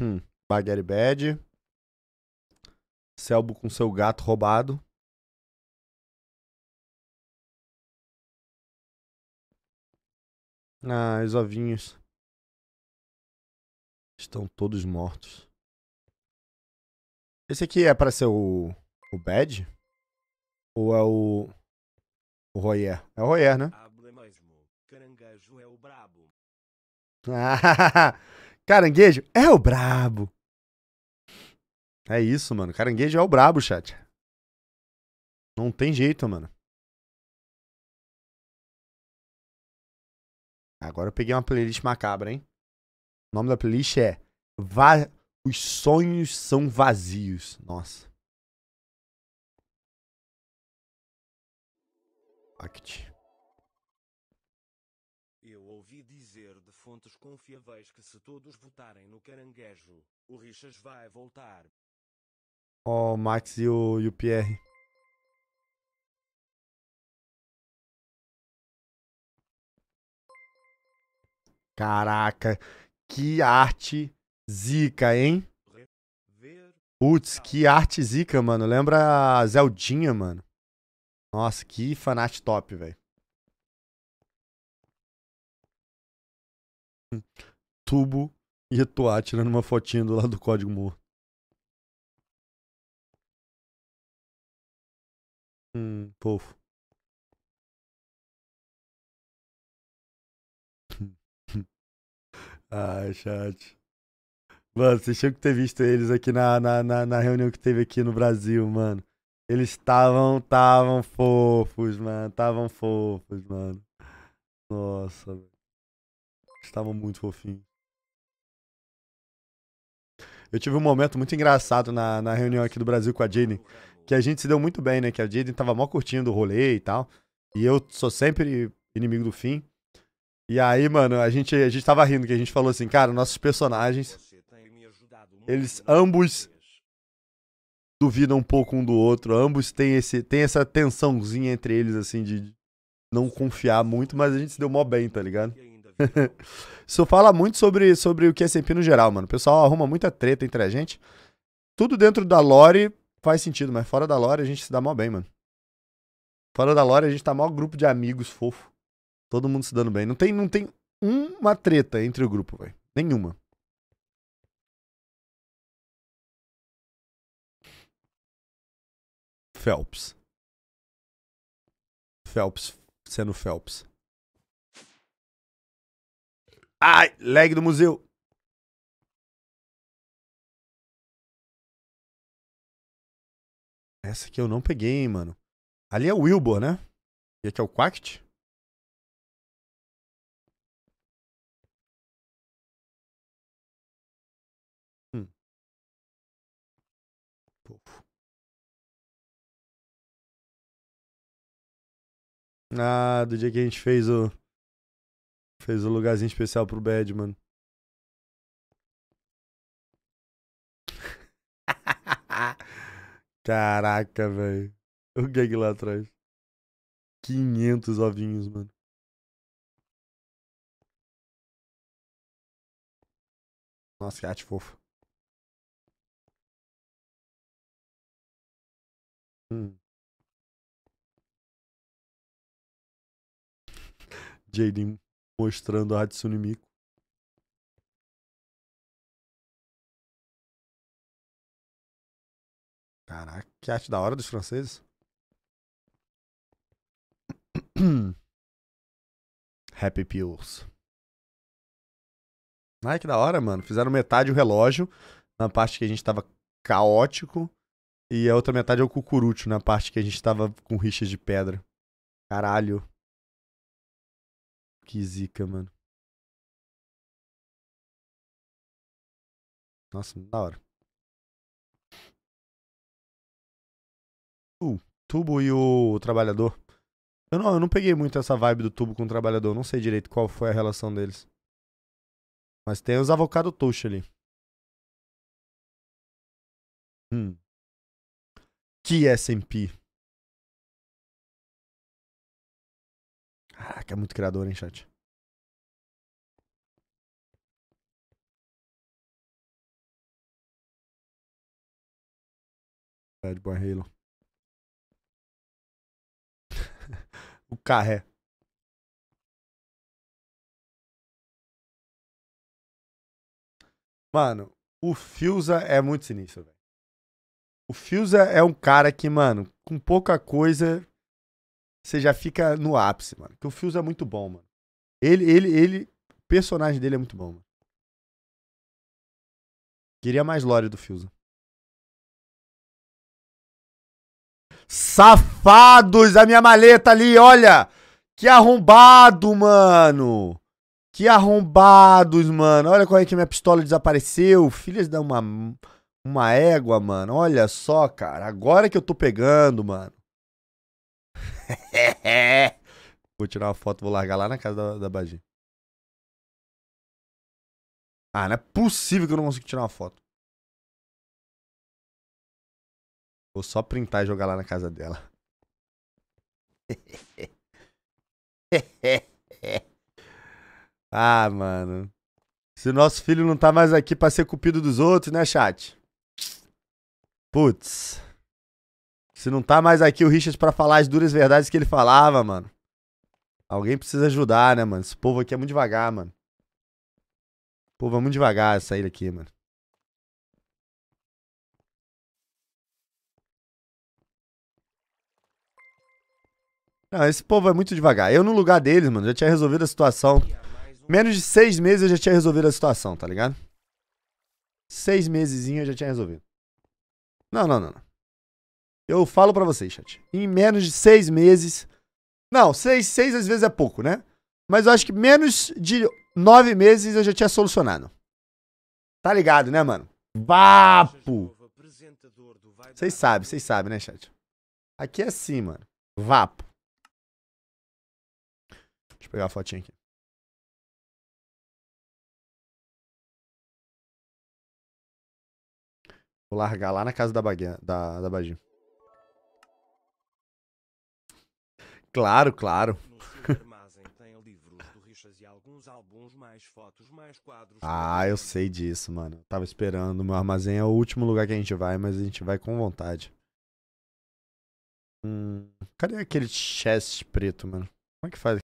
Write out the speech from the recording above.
Hum, Bad. Selbo com seu gato roubado. Ah, os ovinhos. Estão todos mortos. Esse aqui é para ser o. O Bad? Ou é o. O Royer? É o Royer, né? Ah, Caranguejo é o brabo. É isso, mano. Caranguejo é o brabo, chat. Não tem jeito, mano. Agora eu peguei uma playlist macabra, hein? O nome da playlist é Va Os Sonhos São Vazios. Nossa. Act. fontes confiáveis que se todos votarem no caranguejo, o Richas vai voltar. Ó, oh, Max e o, e o Pierre. Caraca, que arte zica, hein? Putz, que arte zica, mano. Lembra a Zeldinha, mano. Nossa, que fanart top, velho. tubo e atuar tirando né, uma fotinha do lado do código morto. Hum, fofo. Ai, chat. Mano, vocês tinham que ter visto eles aqui na, na, na, na reunião que teve aqui no Brasil, mano. Eles estavam, estavam fofos, mano. Estavam fofos, mano. Nossa, velho. Estavam muito fofinhos. Eu tive um momento muito engraçado na, na reunião aqui do Brasil com a Jaden, que a gente se deu muito bem, né? Que a Jaden tava mó curtindo o rolê e tal. E eu sou sempre inimigo do fim. E aí, mano, a gente, a gente tava rindo, que a gente falou assim, cara, nossos personagens, eles ambos duvidam um pouco um do outro, ambos têm, esse, têm essa tensãozinha entre eles, assim, de não confiar muito, mas a gente se deu mó bem, tá ligado? Isso fala muito sobre, sobre o QSP no geral, mano. O pessoal arruma muita treta entre a gente. Tudo dentro da lore faz sentido, mas fora da lore a gente se dá mó bem, mano. Fora da lore a gente tá mó grupo de amigos fofo. Todo mundo se dando bem. Não tem, não tem uma treta entre o grupo, velho. Nenhuma. Phelps. Phelps sendo Phelps. Ai, lag do museu. Essa aqui eu não peguei, hein, mano. Ali é o Wilbur, né? E aqui é o Quact. Hum. Ah, do dia que a gente fez o... Fez um lugarzinho especial pro mano. Caraca, velho. O que é que lá atrás? 500 ovinhos, mano. Nossa, que arte fofa. Hum. mostrando a Hatsune Miku. Caraca, que arte da hora dos franceses. Happy Pills. Ai, que da hora, mano. Fizeram metade o relógio, na parte que a gente tava caótico, e a outra metade é o cucurucho, na parte que a gente tava com rixa de pedra. Caralho. Que zica, mano. Nossa, da hora. O uh, tubo e o trabalhador. Eu não, eu não peguei muito essa vibe do tubo com o trabalhador. Não sei direito qual foi a relação deles. Mas tem os avocado toast ali. Hum. Que S&P. Caraca, é muito criador, hein, chat? Bad é, Boy Halo. o carré. Mano, o Fiuza é muito sinistro, velho. O Fiuza é um cara que, mano, com pouca coisa, você já fica no ápice, mano. Que o Fios é muito bom, mano. Ele, ele, ele, personagem dele é muito bom, mano. Queria mais lore do Fiusa. Safados! A minha maleta ali, olha! Que arrombado, mano! Que arrombados, mano! Olha como é que minha pistola desapareceu. Filhas da uma, uma égua, mano. Olha só, cara. Agora que eu tô pegando, mano. vou tirar uma foto, vou largar lá na casa da, da Bagi. Ah, não é possível que eu não consigo tirar uma foto. Vou só printar e jogar lá na casa dela. ah, mano. Se o nosso filho não tá mais aqui pra ser cupido dos outros, né, chat? Putz. Se não tá mais aqui o Richard para falar as duras verdades que ele falava, mano. Alguém precisa ajudar, né, mano? Esse povo aqui é muito devagar, mano. O povo é muito devagar sair aqui, mano. Não, esse povo é muito devagar. Eu, no lugar deles, mano, já tinha resolvido a situação. Menos de seis meses eu já tinha resolvido a situação, tá ligado? Seis meses eu já tinha resolvido. Não, não, não, não. Eu falo para vocês, chat. Em menos de seis meses. Não, seis, seis às vezes é pouco, né? Mas eu acho que menos de nove meses eu já tinha solucionado. Tá ligado, né, mano? Vapo! Vocês sabem, vocês sabem, né, chat? Aqui é assim, mano. Vapo. Deixa eu pegar a fotinha aqui. Vou largar lá na casa da, baguinha, da, da badinho. Claro, claro. ah, eu sei disso, mano. Tava esperando. Meu armazém é o último lugar que a gente vai, mas a gente vai com vontade. Hum, cadê aquele chest preto, mano? Como é que faz?